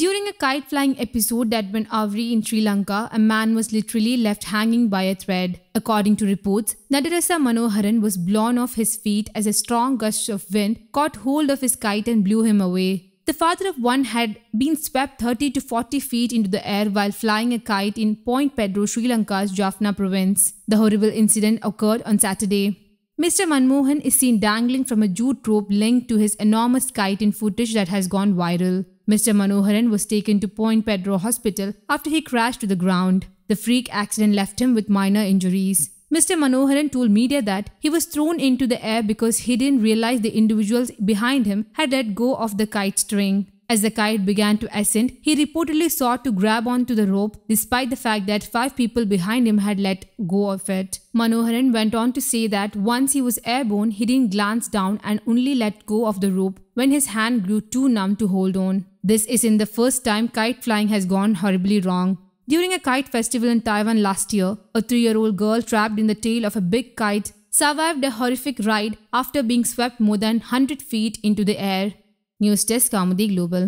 During a kite flying episode that went awry in Sri Lanka, a man was literally left hanging by a thread. According to reports, Nadarasa Manoharan was blown off his feet as a strong gust of wind caught hold of his kite and blew him away. The father of one had been swept 30 to 40 feet into the air while flying a kite in Point Pedro, Sri Lanka's Jaffna province. The horrible incident occurred on Saturday. Mr. Manmohan is seen dangling from a jute rope linked to his enormous kite in footage that has gone viral. Mr. Manoharan was taken to Point Pedro Hospital after he crashed to the ground. The freak accident left him with minor injuries. Mr. Manoharan told media that he was thrown into the air because he didn't realize the individuals behind him had let go of the kite string. As the kite began to ascend, he reportedly sought to grab onto the rope despite the fact that five people behind him had let go of it. Manoharan went on to say that once he was airborne, he didn't glance down and only let go of the rope when his hand grew too numb to hold on. This isn't the first time kite flying has gone horribly wrong. During a kite festival in Taiwan last year, a three year old girl trapped in the tail of a big kite survived a horrific ride after being swept more than 100 feet into the air. News desk Kaumudi global